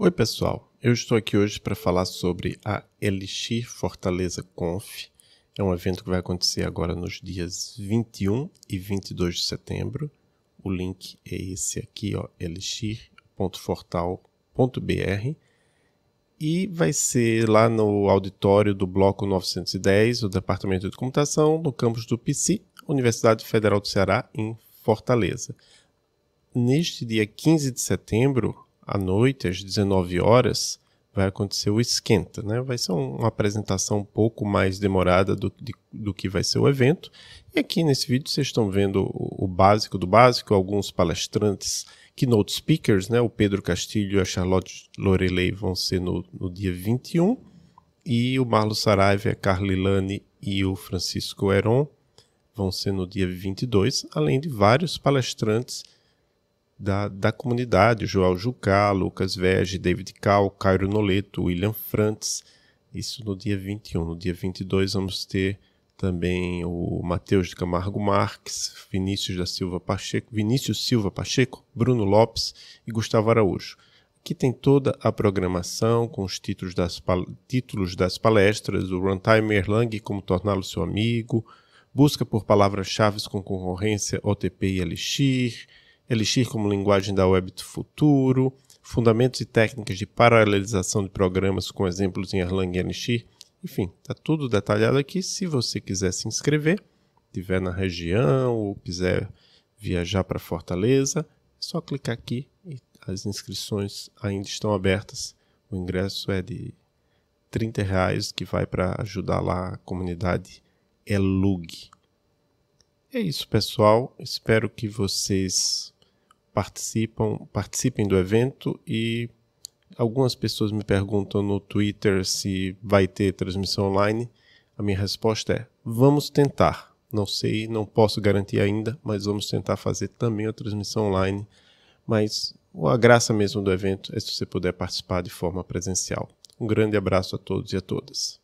Oi, pessoal. Eu estou aqui hoje para falar sobre a Elixir Fortaleza Conf. É um evento que vai acontecer agora nos dias 21 e 22 de setembro. O link é esse aqui, ó, elixir.fortal.br. E vai ser lá no auditório do Bloco 910, do Departamento de Computação, no campus do PC, Universidade Federal do Ceará, em Fortaleza. Neste dia 15 de setembro, à noite, às 19 horas, vai acontecer o esquenta, né? Vai ser uma apresentação um pouco mais demorada do, de, do que vai ser o evento. E aqui nesse vídeo vocês estão vendo o, o básico do básico, alguns palestrantes, keynote speakers, né? O Pedro Castilho e a Charlotte Lorelei vão ser no, no dia 21. E o Marlo Saraiva, a Carlilane e o Francisco Heron vão ser no dia 22, além de vários palestrantes da, da comunidade, Joel Jucá, Lucas Vege, David Cal, Cairo Noleto, William Frantz, isso no dia 21. No dia 22 vamos ter também o Matheus de Camargo Marques, Vinícius da Silva Pacheco, Vinícius Silva Pacheco, Bruno Lopes e Gustavo Araújo. Aqui tem toda a programação com os títulos das, títulos das palestras, o Runtime Erlang, como torná-lo seu amigo, busca por palavras-chave com concorrência OTP e Elixir, Elixir como linguagem da web do futuro, fundamentos e técnicas de paralelização de programas com exemplos em Erlang e Elixir. Enfim, está tudo detalhado aqui. Se você quiser se inscrever, estiver na região ou quiser viajar para Fortaleza, é só clicar aqui e as inscrições ainda estão abertas. O ingresso é de R$ reais que vai para ajudar lá a comunidade Elug. É isso, pessoal. Espero que vocês participam, participem do evento e algumas pessoas me perguntam no Twitter se vai ter transmissão online. A minha resposta é: vamos tentar. Não sei, não posso garantir ainda, mas vamos tentar fazer também a transmissão online. Mas a graça mesmo do evento é se você puder participar de forma presencial. Um grande abraço a todos e a todas.